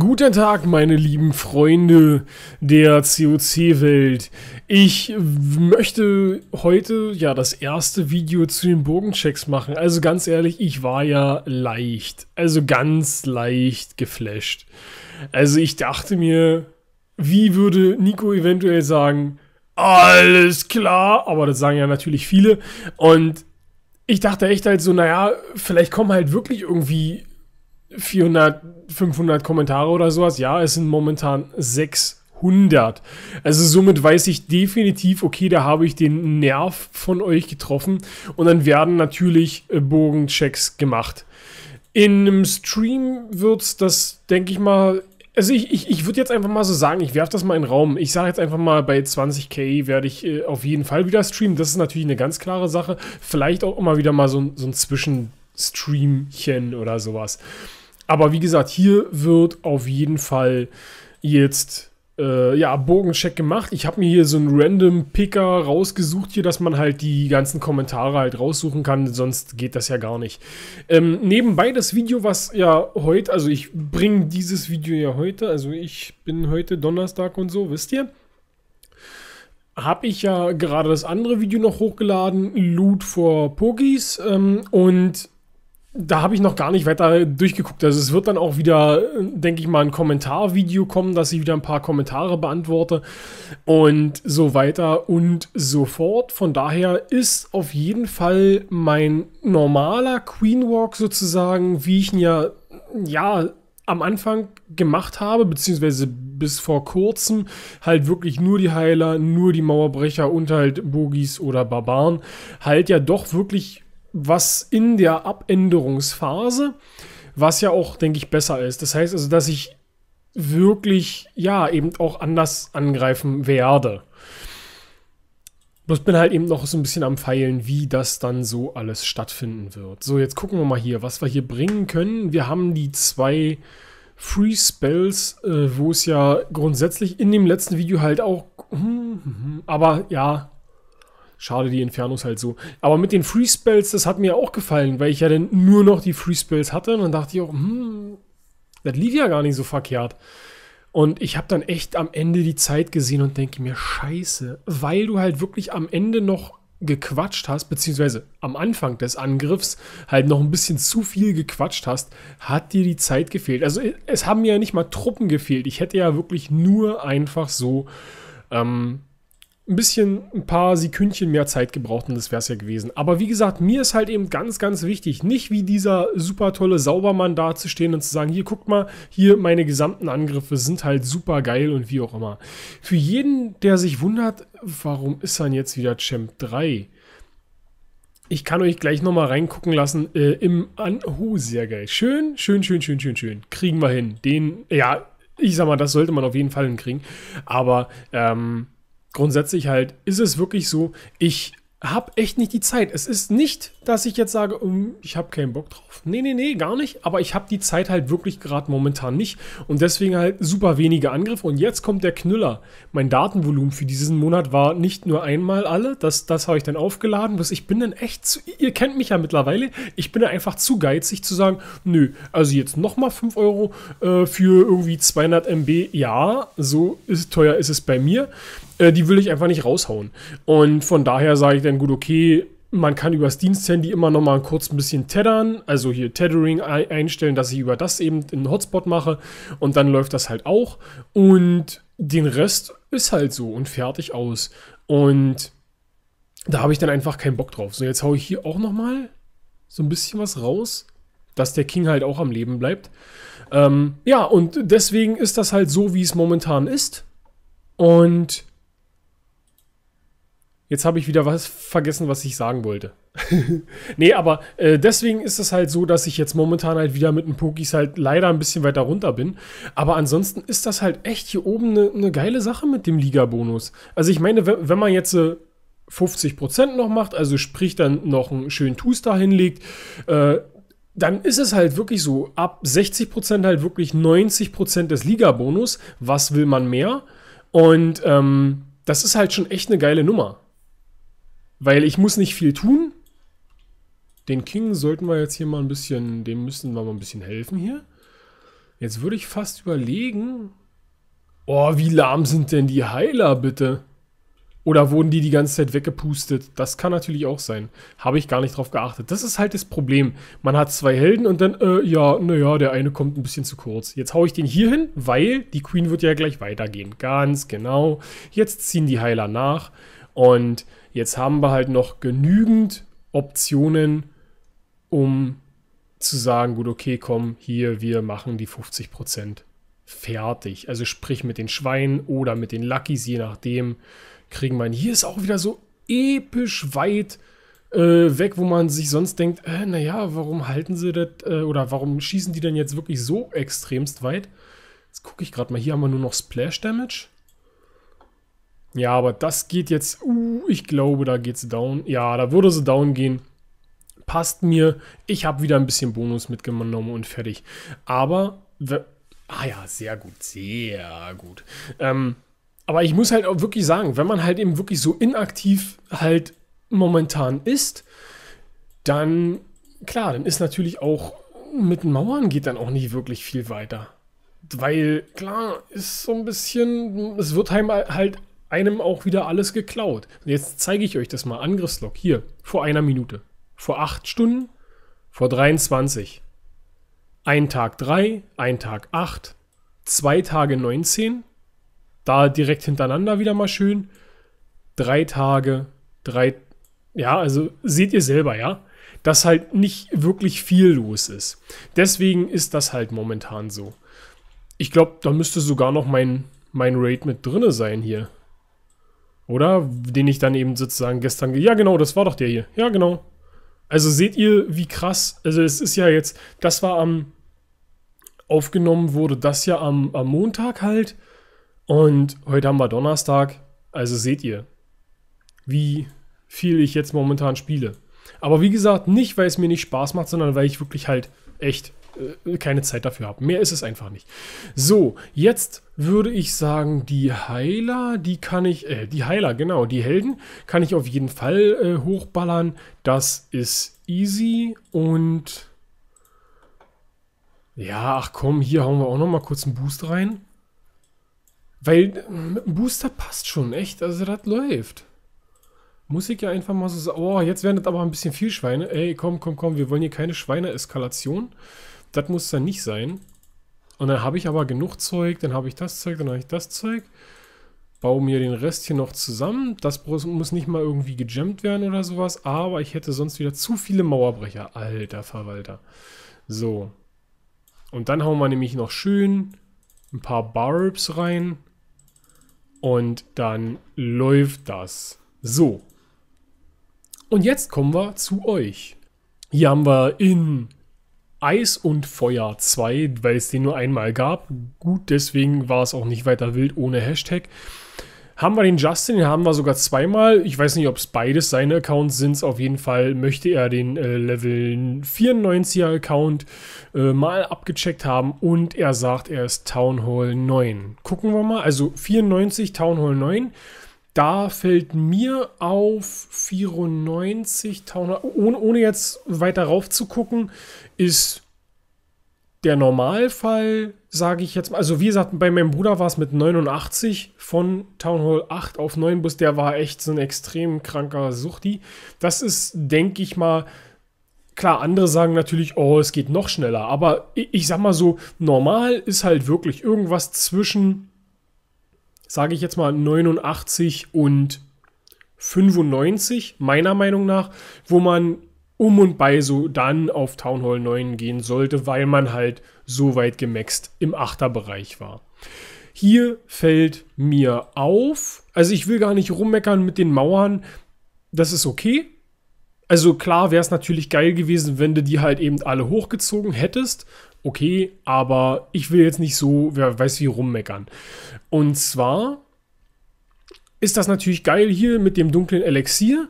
Guten Tag, meine lieben Freunde der COC-Welt. Ich möchte heute ja das erste Video zu den Bogenchecks machen. Also ganz ehrlich, ich war ja leicht, also ganz leicht geflasht. Also ich dachte mir, wie würde Nico eventuell sagen, alles klar, aber das sagen ja natürlich viele. Und ich dachte echt halt so, naja, vielleicht kommen halt wirklich irgendwie 400, 500 Kommentare oder sowas. Ja, es sind momentan 600. Also somit weiß ich definitiv, okay, da habe ich den Nerv von euch getroffen und dann werden natürlich äh, Bogenchecks gemacht. In einem Stream wird es das, denke ich mal, also ich, ich, ich würde jetzt einfach mal so sagen, ich werfe das mal in den Raum. Ich sage jetzt einfach mal, bei 20k werde ich äh, auf jeden Fall wieder streamen. Das ist natürlich eine ganz klare Sache. Vielleicht auch immer wieder mal so, so ein Zwischen Streamchen oder sowas. Aber wie gesagt, hier wird auf jeden Fall jetzt äh, ja, Bogencheck gemacht. Ich habe mir hier so einen random Picker rausgesucht, hier, dass man halt die ganzen Kommentare halt raussuchen kann, sonst geht das ja gar nicht. Ähm, nebenbei das Video, was ja heute, also ich bringe dieses Video ja heute, also ich bin heute Donnerstag und so, wisst ihr? habe ich ja gerade das andere Video noch hochgeladen, Loot for Pokies. Ähm, und da habe ich noch gar nicht weiter durchgeguckt. Also es wird dann auch wieder, denke ich mal, ein Kommentarvideo kommen, dass ich wieder ein paar Kommentare beantworte und so weiter und so fort. Von daher ist auf jeden Fall mein normaler Queen Walk sozusagen, wie ich ihn ja, ja am Anfang gemacht habe, beziehungsweise bis vor kurzem, halt wirklich nur die Heiler, nur die Mauerbrecher und halt Bogis oder Barbaren, halt ja doch wirklich was in der Abänderungsphase, was ja auch, denke ich, besser ist. Das heißt also, dass ich wirklich, ja, eben auch anders angreifen werde. Bloß bin halt eben noch so ein bisschen am Pfeilen, wie das dann so alles stattfinden wird. So, jetzt gucken wir mal hier, was wir hier bringen können. Wir haben die zwei Free Spells, äh, wo es ja grundsätzlich in dem letzten Video halt auch... Hm, hm, hm, aber ja, schade, die Infernos halt so. Aber mit den Free Spells, das hat mir auch gefallen, weil ich ja dann nur noch die Free Spells hatte. Und dann dachte ich auch, hm, das lief ja gar nicht so verkehrt. Und ich habe dann echt am Ende die Zeit gesehen und denke mir, scheiße, weil du halt wirklich am Ende noch gequatscht hast, beziehungsweise am Anfang des Angriffs halt noch ein bisschen zu viel gequatscht hast, hat dir die Zeit gefehlt. Also es haben mir ja nicht mal Truppen gefehlt. Ich hätte ja wirklich nur einfach so ähm, ein bisschen, ein paar Sekündchen mehr Zeit gebraucht und das wäre es ja gewesen. Aber wie gesagt, mir ist halt eben ganz, ganz wichtig, nicht wie dieser super tolle Saubermann dazustehen und zu sagen, hier guckt mal, hier meine gesamten Angriffe sind halt super geil und wie auch immer. Für jeden, der sich wundert, warum ist dann jetzt wieder Champ 3? Ich kann euch gleich nochmal reingucken lassen äh, im An... Oh, sehr geil. Schön, schön, schön, schön, schön, schön. Kriegen wir hin. Den, ja, ich sag mal, das sollte man auf jeden Fall hinkriegen. Aber, ähm grundsätzlich halt, ist es wirklich so, ich habe echt nicht die Zeit. Es ist nicht, dass ich jetzt sage, ähm, ich habe keinen Bock drauf. Nee, nee, nee, gar nicht. Aber ich habe die Zeit halt wirklich gerade momentan nicht. Und deswegen halt super wenige Angriffe. Und jetzt kommt der Knüller. Mein Datenvolumen für diesen Monat war nicht nur einmal alle. Das, das habe ich dann aufgeladen. Bloß ich bin dann echt zu, ihr kennt mich ja mittlerweile. Ich bin dann einfach zu geizig zu sagen, nö, also jetzt nochmal 5 Euro äh, für irgendwie 200 MB. Ja, so ist, teuer ist es bei mir. Äh, die will ich einfach nicht raushauen. Und von daher sage ich dann, dann gut, okay, man kann über das Diensthandy immer noch mal kurz ein bisschen tethern, also hier Tethering einstellen, dass ich über das eben einen Hotspot mache und dann läuft das halt auch und den Rest ist halt so und fertig aus und da habe ich dann einfach keinen Bock drauf. So jetzt haue ich hier auch noch mal so ein bisschen was raus, dass der King halt auch am Leben bleibt. Ähm, ja und deswegen ist das halt so, wie es momentan ist und Jetzt habe ich wieder was vergessen, was ich sagen wollte. nee, aber äh, deswegen ist es halt so, dass ich jetzt momentan halt wieder mit den Pokis halt leider ein bisschen weiter runter bin. Aber ansonsten ist das halt echt hier oben eine ne geile Sache mit dem Liga-Bonus. Also ich meine, wenn, wenn man jetzt äh, 50% noch macht, also sprich dann noch einen schönen Two-Star hinlegt, äh, dann ist es halt wirklich so, ab 60% halt wirklich 90% des Liga-Bonus. Was will man mehr? Und ähm, das ist halt schon echt eine geile Nummer. Weil ich muss nicht viel tun. Den King sollten wir jetzt hier mal ein bisschen, dem müssen wir mal ein bisschen helfen hier. Jetzt würde ich fast überlegen, oh, wie lahm sind denn die Heiler bitte? Oder wurden die die ganze Zeit weggepustet? Das kann natürlich auch sein. Habe ich gar nicht drauf geachtet. Das ist halt das Problem. Man hat zwei Helden und dann, äh, ja, naja, der eine kommt ein bisschen zu kurz. Jetzt haue ich den hier hin, weil die Queen wird ja gleich weitergehen. Ganz genau. Jetzt ziehen die Heiler nach und Jetzt haben wir halt noch genügend Optionen, um zu sagen, gut, okay, komm, hier, wir machen die 50% fertig. Also sprich mit den Schweinen oder mit den Luckys, je nachdem, kriegen wir einen. Hier ist auch wieder so episch weit äh, weg, wo man sich sonst denkt, äh, naja, warum halten sie das äh, oder warum schießen die denn jetzt wirklich so extremst weit? Jetzt gucke ich gerade mal, hier haben wir nur noch Splash Damage. Ja, aber das geht jetzt. Uh, ich glaube, da geht geht's down. Ja, da würde sie down gehen. Passt mir. Ich habe wieder ein bisschen Bonus mitgenommen und fertig. Aber. Ah ja, sehr gut. Sehr gut. Ähm, aber ich muss halt auch wirklich sagen, wenn man halt eben wirklich so inaktiv halt momentan ist, dann, klar, dann ist natürlich auch mit Mauern geht dann auch nicht wirklich viel weiter. Weil, klar, ist so ein bisschen, es wird halt einem auch wieder alles geklaut. Und jetzt zeige ich euch das mal. Angriffslog. Hier, vor einer Minute. Vor acht Stunden, vor 23. Ein Tag 3, ein Tag 8, zwei Tage 19. Da direkt hintereinander wieder mal schön. Drei Tage, drei. Ja, also seht ihr selber, ja? Dass halt nicht wirklich viel los ist. Deswegen ist das halt momentan so. Ich glaube, da müsste sogar noch mein, mein Raid mit drinne sein hier. Oder? Den ich dann eben sozusagen gestern... Ja, genau, das war doch der hier. Ja, genau. Also seht ihr, wie krass... Also es ist ja jetzt... Das war am... Aufgenommen wurde das ja am, am Montag halt. Und heute haben wir Donnerstag. Also seht ihr, wie viel ich jetzt momentan spiele. Aber wie gesagt, nicht, weil es mir nicht Spaß macht, sondern weil ich wirklich halt echt äh, keine Zeit dafür habe. Mehr ist es einfach nicht. So, jetzt würde ich sagen, die Heiler, die kann ich, äh, die Heiler, genau, die Helden kann ich auf jeden Fall äh, hochballern. Das ist easy und ja, ach komm, hier hauen wir auch nochmal kurz einen Boost rein. Weil äh, mit einem Booster passt schon, echt, also das läuft. Muss ich ja einfach mal so sagen. Oh, jetzt werden das aber ein bisschen viel Schweine. Ey, komm, komm, komm, wir wollen hier keine Schweine-Eskalation. Das muss dann nicht sein. Und dann habe ich aber genug Zeug, dann habe ich das Zeug, dann habe ich das Zeug. Baue mir den Rest hier noch zusammen. Das muss nicht mal irgendwie gejammt werden oder sowas. Aber ich hätte sonst wieder zu viele Mauerbrecher. Alter Verwalter. So. Und dann hauen wir nämlich noch schön ein paar Barbs rein. Und dann läuft das. So. Und jetzt kommen wir zu euch. Hier haben wir in Eis und Feuer 2, weil es den nur einmal gab. Gut, deswegen war es auch nicht weiter wild ohne Hashtag. Haben wir den Justin, den haben wir sogar zweimal. Ich weiß nicht, ob es beides seine Accounts sind. Auf jeden Fall möchte er den äh, Level 94er Account äh, mal abgecheckt haben und er sagt, er ist Town Hall 9. Gucken wir mal. Also 94 Town Hall 9 da fällt mir auf 94 Tauner, ohne, ohne jetzt weiter rauf zu gucken, ist der Normalfall, sage ich jetzt mal. Also, wie gesagt, bei meinem Bruder war es mit 89 von Town Hall 8 auf 9 Bus. Der war echt so ein extrem kranker Suchti. Das ist, denke ich mal, klar, andere sagen natürlich, oh, es geht noch schneller. Aber ich, ich sag mal so, normal ist halt wirklich irgendwas zwischen sage ich jetzt mal, 89 und 95, meiner Meinung nach, wo man um und bei so dann auf Town Hall 9 gehen sollte, weil man halt so weit gemaxt im Achterbereich war. Hier fällt mir auf, also ich will gar nicht rummeckern mit den Mauern, das ist okay. Also klar wäre es natürlich geil gewesen, wenn du die halt eben alle hochgezogen hättest, okay, aber ich will jetzt nicht so, wer weiß wie, rummeckern. Und zwar ist das natürlich geil hier mit dem dunklen Elixier.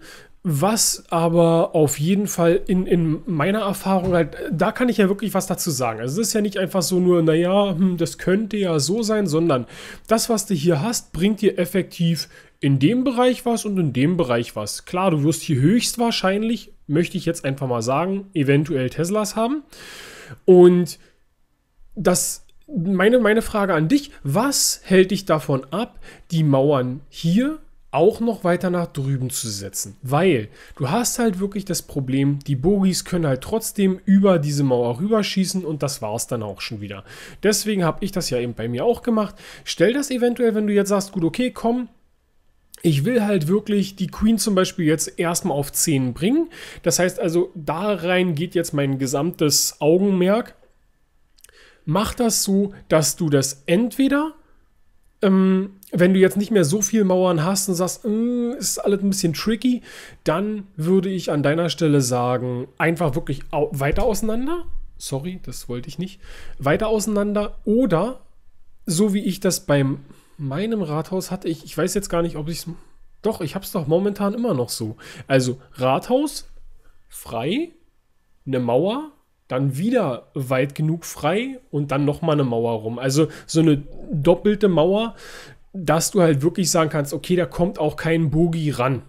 Was aber auf jeden Fall in, in meiner Erfahrung halt, da kann ich ja wirklich was dazu sagen. Also es ist ja nicht einfach so nur, naja, hm, das könnte ja so sein, sondern das, was du hier hast, bringt dir effektiv in dem Bereich was und in dem Bereich was. Klar, du wirst hier höchstwahrscheinlich, möchte ich jetzt einfach mal sagen, eventuell Teslas haben. Und das meine, meine Frage an dich, was hält dich davon ab, die Mauern hier auch noch weiter nach drüben zu setzen? Weil du hast halt wirklich das Problem, die Bogies können halt trotzdem über diese Mauer rüberschießen und das war's dann auch schon wieder. Deswegen habe ich das ja eben bei mir auch gemacht. Stell das eventuell, wenn du jetzt sagst, gut, okay, komm, ich will halt wirklich die Queen zum Beispiel jetzt erstmal auf 10 bringen. Das heißt also, da rein geht jetzt mein gesamtes Augenmerk mach das so, dass du das entweder, ähm, wenn du jetzt nicht mehr so viel Mauern hast und sagst, äh, ist alles ein bisschen tricky, dann würde ich an deiner Stelle sagen, einfach wirklich au weiter auseinander. Sorry, das wollte ich nicht. Weiter auseinander oder so wie ich das beim meinem Rathaus hatte, ich, ich weiß jetzt gar nicht, ob ich es. Doch, ich habe es doch momentan immer noch so. Also Rathaus, frei, eine Mauer, dann wieder weit genug frei und dann nochmal eine Mauer rum. Also so eine doppelte Mauer, dass du halt wirklich sagen kannst, okay, da kommt auch kein Bogi ran.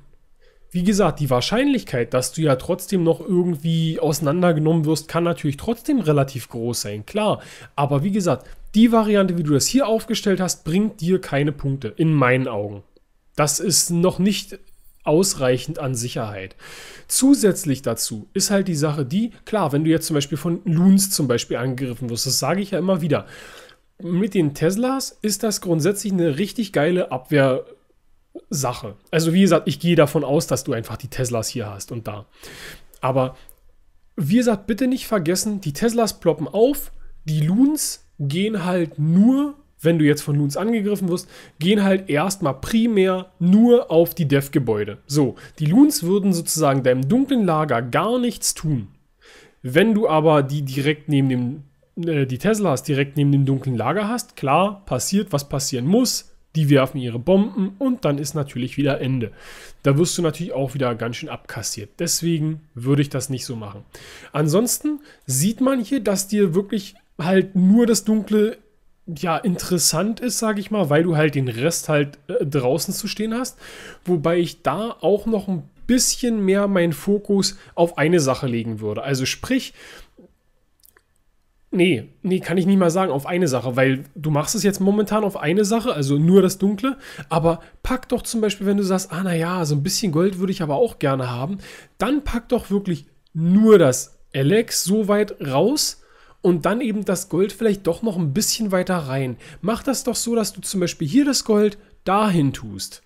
Wie gesagt, die Wahrscheinlichkeit, dass du ja trotzdem noch irgendwie auseinandergenommen wirst, kann natürlich trotzdem relativ groß sein, klar. Aber wie gesagt, die Variante, wie du das hier aufgestellt hast, bringt dir keine Punkte, in meinen Augen. Das ist noch nicht ausreichend an Sicherheit. Zusätzlich dazu ist halt die Sache die, klar, wenn du jetzt zum Beispiel von Loons zum Beispiel angegriffen wirst, das sage ich ja immer wieder. Mit den Teslas ist das grundsätzlich eine richtig geile Abwehrsache. Also wie gesagt, ich gehe davon aus, dass du einfach die Teslas hier hast und da. Aber wie gesagt, bitte nicht vergessen, die Teslas ploppen auf, die Loons gehen halt nur wenn du jetzt von Loons angegriffen wirst, gehen halt erstmal primär nur auf die Dev-Gebäude. So, die Loons würden sozusagen deinem dunklen Lager gar nichts tun. Wenn du aber die direkt neben dem, äh, die Teslas direkt neben dem dunklen Lager hast, klar, passiert, was passieren muss, die werfen ihre Bomben und dann ist natürlich wieder Ende. Da wirst du natürlich auch wieder ganz schön abkassiert. Deswegen würde ich das nicht so machen. Ansonsten sieht man hier, dass dir wirklich halt nur das Dunkle ja, interessant ist, sage ich mal, weil du halt den Rest halt äh, draußen zu stehen hast. Wobei ich da auch noch ein bisschen mehr meinen Fokus auf eine Sache legen würde. Also sprich, nee, nee, kann ich nicht mal sagen auf eine Sache, weil du machst es jetzt momentan auf eine Sache, also nur das Dunkle, aber pack doch zum Beispiel, wenn du sagst, ah naja, so ein bisschen Gold würde ich aber auch gerne haben, dann pack doch wirklich nur das Alex so weit raus, und dann eben das Gold vielleicht doch noch ein bisschen weiter rein. Mach das doch so, dass du zum Beispiel hier das Gold dahin tust.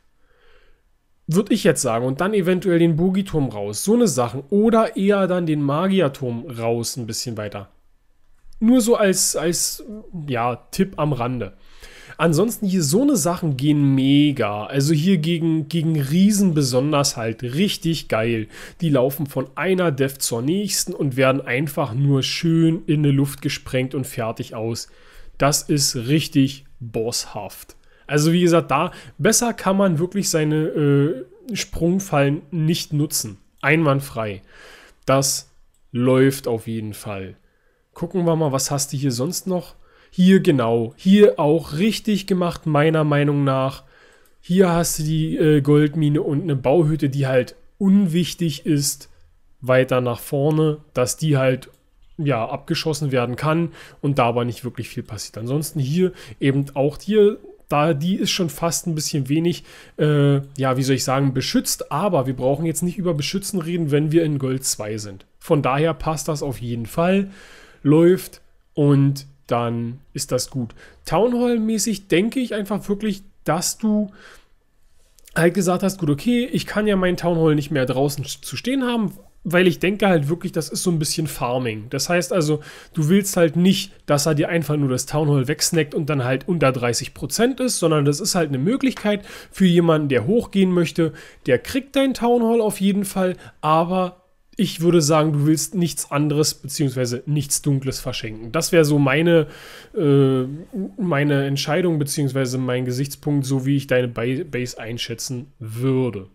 Würde ich jetzt sagen. Und dann eventuell den Bogiturm raus. So eine Sachen. Oder eher dann den Magierturm raus ein bisschen weiter. Nur so als, als ja, Tipp am Rande. Ansonsten hier so eine Sachen gehen mega. Also hier gegen, gegen Riesen besonders halt richtig geil. Die laufen von einer Dev zur nächsten und werden einfach nur schön in die Luft gesprengt und fertig aus. Das ist richtig bosshaft. Also wie gesagt, da besser kann man wirklich seine äh, Sprungfallen nicht nutzen. Einwandfrei. Das läuft auf jeden Fall. Gucken wir mal, was hast du hier sonst noch? Hier genau, hier auch richtig gemacht, meiner Meinung nach. Hier hast du die äh, Goldmine und eine Bauhütte, die halt unwichtig ist, weiter nach vorne, dass die halt ja, abgeschossen werden kann und da aber nicht wirklich viel passiert. Ansonsten hier eben auch hier, da die ist schon fast ein bisschen wenig, äh, ja, wie soll ich sagen, beschützt, aber wir brauchen jetzt nicht über Beschützen reden, wenn wir in Gold 2 sind. Von daher passt das auf jeden Fall, läuft und dann ist das gut. Town Hall-mäßig denke ich einfach wirklich, dass du halt gesagt hast, gut, okay, ich kann ja meinen Town Hall nicht mehr draußen zu stehen haben, weil ich denke halt wirklich, das ist so ein bisschen Farming. Das heißt also, du willst halt nicht, dass er dir einfach nur das Town Hall wegsnackt und dann halt unter 30% Prozent ist, sondern das ist halt eine Möglichkeit für jemanden, der hochgehen möchte, der kriegt dein Town Hall auf jeden Fall, aber ich würde sagen, du willst nichts anderes bzw. nichts Dunkles verschenken. Das wäre so meine, äh, meine Entscheidung bzw. mein Gesichtspunkt, so wie ich deine Base einschätzen würde.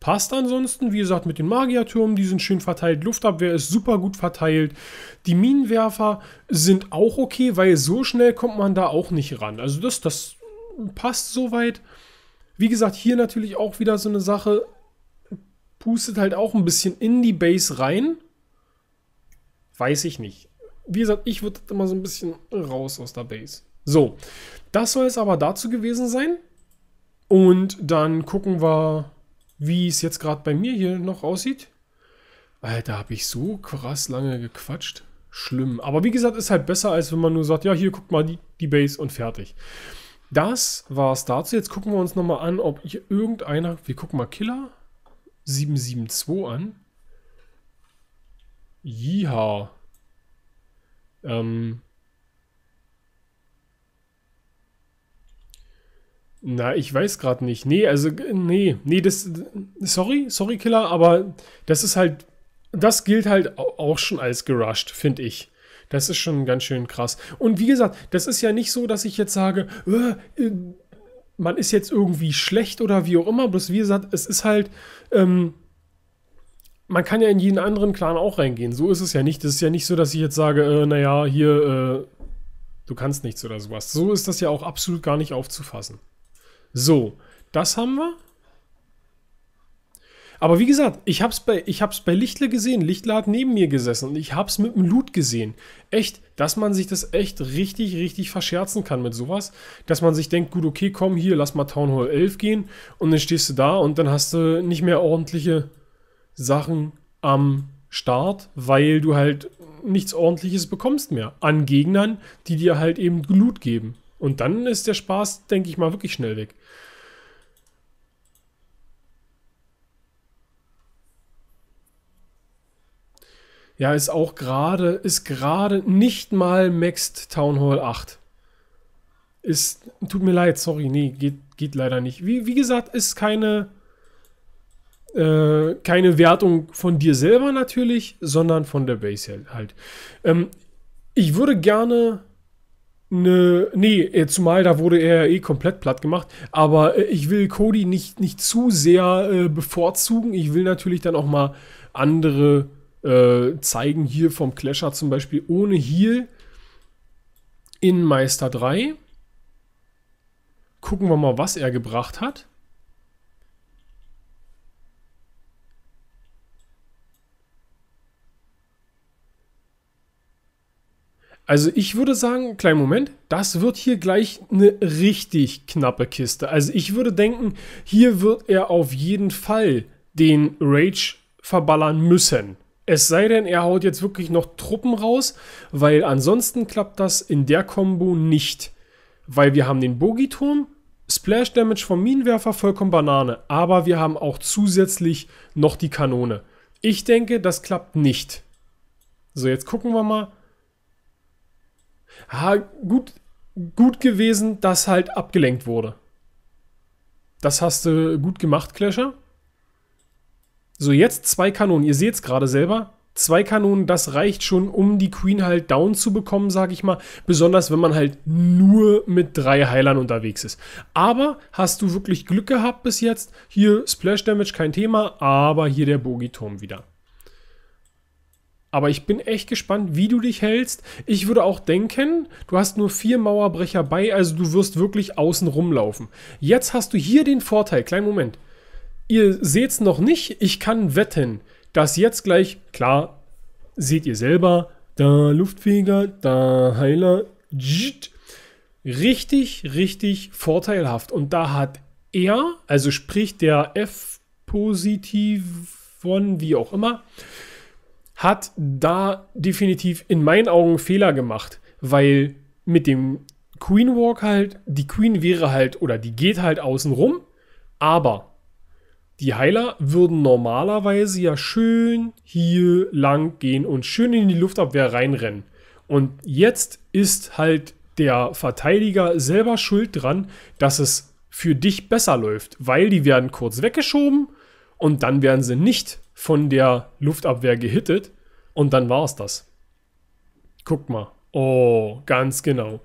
Passt ansonsten, wie gesagt, mit den Magiertürmen, die sind schön verteilt, Luftabwehr ist super gut verteilt, die Minenwerfer sind auch okay, weil so schnell kommt man da auch nicht ran. Also das, das passt soweit. Wie gesagt, hier natürlich auch wieder so eine Sache, pustet halt auch ein bisschen in die Base rein. Weiß ich nicht. Wie gesagt, ich würde immer so ein bisschen raus aus der Base. So, das soll es aber dazu gewesen sein. Und dann gucken wir, wie es jetzt gerade bei mir hier noch aussieht. Alter, habe ich so krass lange gequatscht. Schlimm. Aber wie gesagt, ist halt besser, als wenn man nur sagt, ja, hier, guck mal die, die Base und fertig. Das war es dazu. Jetzt gucken wir uns nochmal an, ob hier irgendeiner... Wir gucken mal Killer. 772 an. Jiha. Ähm. Na, ich weiß gerade nicht. Nee, also, nee, nee, das, sorry, sorry, Killer, aber das ist halt, das gilt halt auch schon als gerusht, finde ich. Das ist schon ganz schön krass. Und wie gesagt, das ist ja nicht so, dass ich jetzt sage, äh, äh man ist jetzt irgendwie schlecht oder wie auch immer. Bloß wie gesagt, es ist halt, ähm, man kann ja in jeden anderen Clan auch reingehen. So ist es ja nicht. Es ist ja nicht so, dass ich jetzt sage, äh, naja, hier, äh, du kannst nichts oder sowas. So ist das ja auch absolut gar nicht aufzufassen. So, das haben wir. Aber wie gesagt, ich habe es bei, ich bei Lichtler gesehen. Lichtle hat neben mir gesessen und ich habe es mit dem Loot gesehen. Echt, dass man sich das echt richtig, richtig verscherzen kann mit sowas. Dass man sich denkt, gut, okay, komm hier, lass mal Town Hall 11 gehen. Und dann stehst du da und dann hast du nicht mehr ordentliche Sachen am Start, weil du halt nichts ordentliches bekommst mehr. An Gegnern, die dir halt eben Loot geben. Und dann ist der Spaß, denke ich mal, wirklich schnell weg. Ja, ist auch gerade, ist gerade nicht mal Maxed Town Hall 8. Ist, tut mir leid, sorry, nee, geht, geht leider nicht. Wie, wie gesagt, ist keine, äh, keine Wertung von dir selber natürlich, sondern von der Base halt. Ähm, ich würde gerne eine, nee, äh, zumal da wurde er eh komplett platt gemacht, aber äh, ich will Cody nicht, nicht zu sehr äh, bevorzugen. Ich will natürlich dann auch mal andere äh, zeigen hier vom Clasher zum Beispiel ohne Heal in Meister 3. Gucken wir mal, was er gebracht hat. Also ich würde sagen, kleinen Moment, das wird hier gleich eine richtig knappe Kiste. Also ich würde denken, hier wird er auf jeden Fall den Rage verballern müssen. Es sei denn, er haut jetzt wirklich noch Truppen raus, weil ansonsten klappt das in der Combo nicht. Weil wir haben den Bogiturm, Splash Damage vom Minenwerfer vollkommen Banane, aber wir haben auch zusätzlich noch die Kanone. Ich denke, das klappt nicht. So, jetzt gucken wir mal. Ah, gut, gut gewesen, dass halt abgelenkt wurde. Das hast du gut gemacht, Clasher. So, jetzt zwei Kanonen. Ihr seht es gerade selber. Zwei Kanonen, das reicht schon, um die Queen halt down zu bekommen, sage ich mal. Besonders, wenn man halt nur mit drei Heilern unterwegs ist. Aber hast du wirklich Glück gehabt bis jetzt? Hier Splash Damage, kein Thema, aber hier der Bogiturm wieder. Aber ich bin echt gespannt, wie du dich hältst. Ich würde auch denken, du hast nur vier Mauerbrecher bei, also du wirst wirklich außen rumlaufen. Jetzt hast du hier den Vorteil, kleinen Moment ihr seht es noch nicht, ich kann wetten, dass jetzt gleich, klar, seht ihr selber, da Luftfeger, da Heiler, richtig, richtig vorteilhaft. Und da hat er, also sprich der F-Positiv von wie auch immer, hat da definitiv in meinen Augen Fehler gemacht, weil mit dem Queen Walk halt, die Queen wäre halt oder die geht halt außen rum, aber die Heiler würden normalerweise ja schön hier lang gehen und schön in die Luftabwehr reinrennen. Und jetzt ist halt der Verteidiger selber schuld dran, dass es für dich besser läuft, weil die werden kurz weggeschoben und dann werden sie nicht von der Luftabwehr gehittet und dann war es das. Guckt mal. Oh, ganz genau.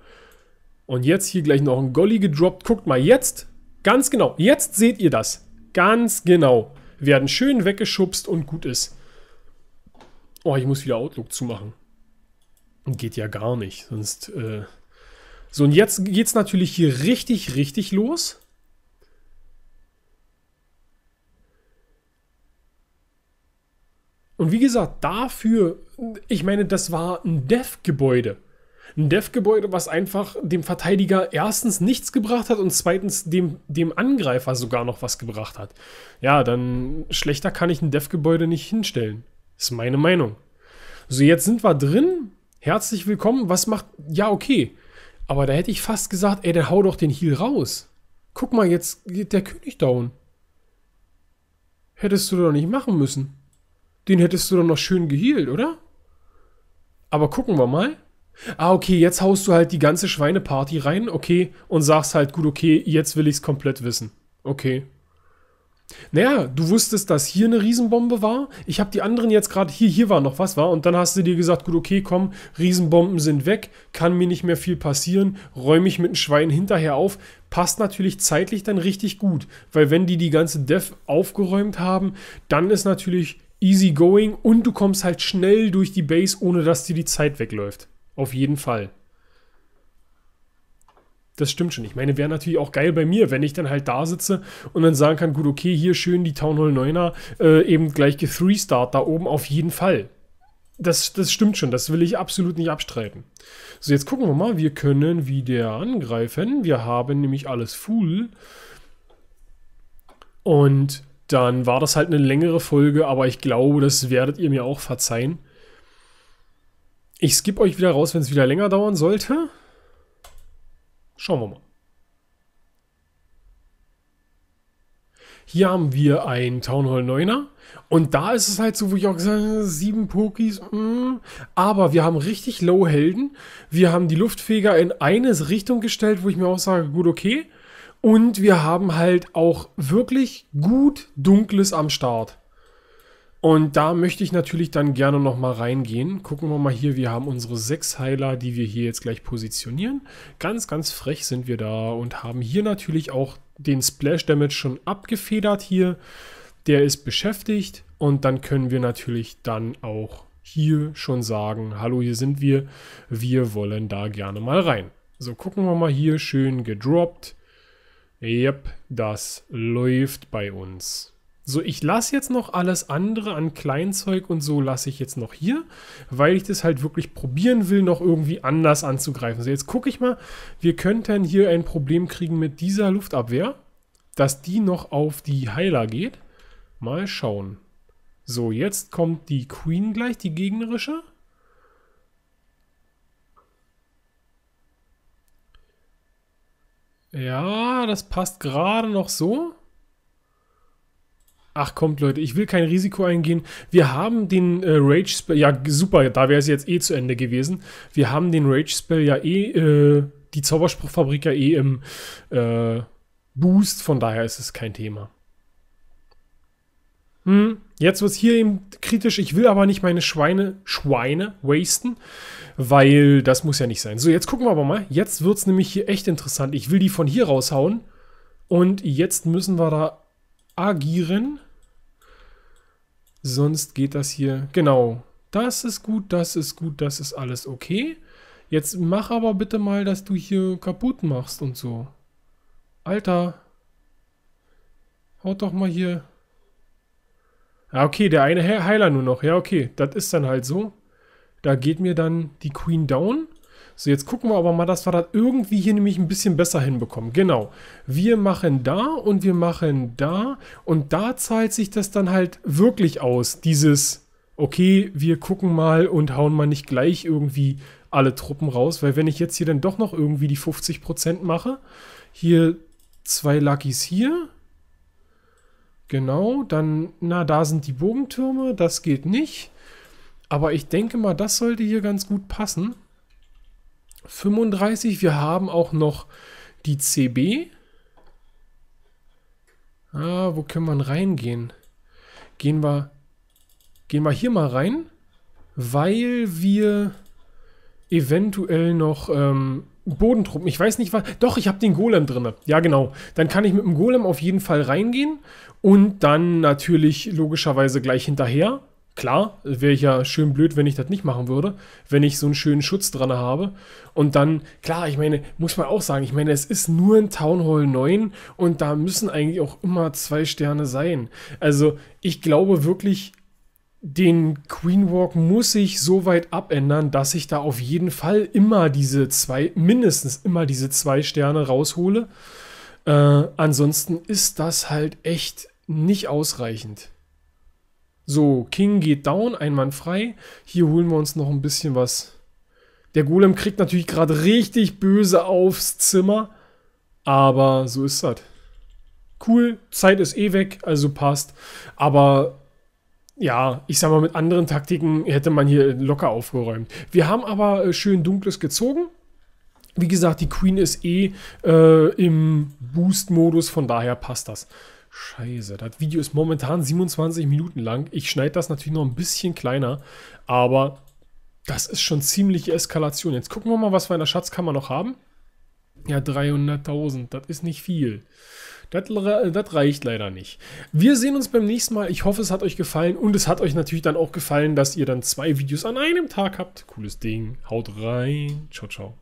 Und jetzt hier gleich noch ein Golly gedroppt. Guckt mal, jetzt, ganz genau, jetzt seht ihr das. Ganz genau. Werden schön weggeschubst und gut ist. Oh, ich muss wieder Outlook zumachen. Geht ja gar nicht. Sonst. Äh so, und jetzt geht es natürlich hier richtig, richtig los. Und wie gesagt, dafür, ich meine, das war ein Dev-Gebäude ein Dev-Gebäude, was einfach dem Verteidiger erstens nichts gebracht hat und zweitens dem, dem Angreifer sogar noch was gebracht hat. Ja, dann schlechter kann ich ein Dev-Gebäude nicht hinstellen. Ist meine Meinung. So, jetzt sind wir drin. Herzlich willkommen. Was macht. Ja, okay. Aber da hätte ich fast gesagt, ey, dann hau doch den Heal raus. Guck mal, jetzt geht der König down. Hättest du doch nicht machen müssen. Den hättest du doch noch schön gehealt, oder? Aber gucken wir mal. Ah, okay, jetzt haust du halt die ganze Schweineparty rein, okay, und sagst halt, gut, okay, jetzt will ich's komplett wissen. Okay. Naja, du wusstest, dass hier eine Riesenbombe war. Ich habe die anderen jetzt gerade hier, hier war noch was, war. Und dann hast du dir gesagt, gut, okay, komm, Riesenbomben sind weg, kann mir nicht mehr viel passieren, räume ich mit dem Schwein hinterher auf. Passt natürlich zeitlich dann richtig gut, weil wenn die die ganze Dev aufgeräumt haben, dann ist natürlich easy going und du kommst halt schnell durch die Base, ohne dass dir die Zeit wegläuft. Auf jeden Fall. Das stimmt schon. Ich meine, wäre natürlich auch geil bei mir, wenn ich dann halt da sitze und dann sagen kann, gut, okay, hier schön die Town Hall 9er, äh, eben gleich gethreestart da oben, auf jeden Fall. Das, das stimmt schon, das will ich absolut nicht abstreiten. So, jetzt gucken wir mal, wir können wieder angreifen. Wir haben nämlich alles full. Und dann war das halt eine längere Folge, aber ich glaube, das werdet ihr mir auch verzeihen. Ich skippe euch wieder raus, wenn es wieder länger dauern sollte. Schauen wir mal. Hier haben wir ein Town Hall 9er. Und da ist es halt so, wo ich auch gesagt habe, sieben Pokis. Mm. Aber wir haben richtig Low-Helden. Wir haben die Luftfeger in eine Richtung gestellt, wo ich mir auch sage, gut, okay. Und wir haben halt auch wirklich gut Dunkles am Start. Und da möchte ich natürlich dann gerne nochmal reingehen. Gucken wir mal hier, wir haben unsere sechs Heiler, die wir hier jetzt gleich positionieren. Ganz, ganz frech sind wir da und haben hier natürlich auch den Splash Damage schon abgefedert hier. Der ist beschäftigt und dann können wir natürlich dann auch hier schon sagen, hallo, hier sind wir, wir wollen da gerne mal rein. So, gucken wir mal hier, schön gedroppt. Yep, das läuft bei uns. So, ich lasse jetzt noch alles andere an Kleinzeug und so lasse ich jetzt noch hier, weil ich das halt wirklich probieren will, noch irgendwie anders anzugreifen. So, jetzt gucke ich mal, wir könnten hier ein Problem kriegen mit dieser Luftabwehr, dass die noch auf die Heiler geht. Mal schauen. So, jetzt kommt die Queen gleich, die gegnerische. Ja, das passt gerade noch so ach kommt Leute, ich will kein Risiko eingehen. Wir haben den äh, Rage Spell, ja super, da wäre es jetzt eh zu Ende gewesen. Wir haben den Rage Spell ja eh, äh, die Zauberspruchfabrik ja eh im äh, Boost, von daher ist es kein Thema. Hm, jetzt wird es hier eben kritisch. Ich will aber nicht meine Schweine, Schweine wasten, weil das muss ja nicht sein. So, jetzt gucken wir aber mal. Jetzt wird es nämlich hier echt interessant. Ich will die von hier raushauen und jetzt müssen wir da agieren. Sonst geht das hier, genau, das ist gut, das ist gut, das ist alles okay. Jetzt mach aber bitte mal, dass du hier kaputt machst und so. Alter. Haut doch mal hier. Ja, ah, okay, der eine Heiler nur noch. Ja, okay, das ist dann halt so. Da geht mir dann die Queen down. So, jetzt gucken wir aber mal, dass wir das irgendwie hier nämlich ein bisschen besser hinbekommen. Genau. Wir machen da und wir machen da. Und da zahlt sich das dann halt wirklich aus. Dieses, okay, wir gucken mal und hauen mal nicht gleich irgendwie alle Truppen raus. Weil wenn ich jetzt hier dann doch noch irgendwie die 50% mache, hier zwei Luckys hier. Genau, dann, na, da sind die Bogentürme, das geht nicht. Aber ich denke mal, das sollte hier ganz gut passen. 35. Wir haben auch noch die CB. Ah, wo können wir reingehen? Gehen wir, gehen wir hier mal rein, weil wir eventuell noch ähm, Bodentruppen. Ich weiß nicht, was. Doch, ich habe den Golem drin. Ja, genau. Dann kann ich mit dem Golem auf jeden Fall reingehen und dann natürlich logischerweise gleich hinterher Klar, wäre ich ja schön blöd, wenn ich das nicht machen würde, wenn ich so einen schönen Schutz dran habe. Und dann, klar, ich meine, muss man auch sagen, ich meine, es ist nur ein Town Hall 9 und da müssen eigentlich auch immer zwei Sterne sein. Also, ich glaube wirklich, den Queen Walk muss ich so weit abändern, dass ich da auf jeden Fall immer diese zwei, mindestens immer diese zwei Sterne raushole. Äh, ansonsten ist das halt echt nicht ausreichend. So, King geht down, ein Mann frei. Hier holen wir uns noch ein bisschen was. Der Golem kriegt natürlich gerade richtig böse aufs Zimmer. Aber so ist das. Cool, Zeit ist eh weg, also passt. Aber ja, ich sag mal, mit anderen Taktiken hätte man hier locker aufgeräumt. Wir haben aber äh, schön Dunkles gezogen. Wie gesagt, die Queen ist eh äh, im Boost-Modus, von daher passt das. Scheiße, das Video ist momentan 27 Minuten lang. Ich schneide das natürlich noch ein bisschen kleiner, aber das ist schon ziemliche Eskalation. Jetzt gucken wir mal, was wir in der Schatzkammer noch haben. Ja, 300.000, das ist nicht viel. Das, reicht leider nicht. Wir sehen uns beim nächsten Mal. Ich hoffe, es hat euch gefallen und es hat euch natürlich dann auch gefallen, dass ihr dann zwei Videos an einem Tag habt. Cooles Ding. Haut rein. Ciao, ciao.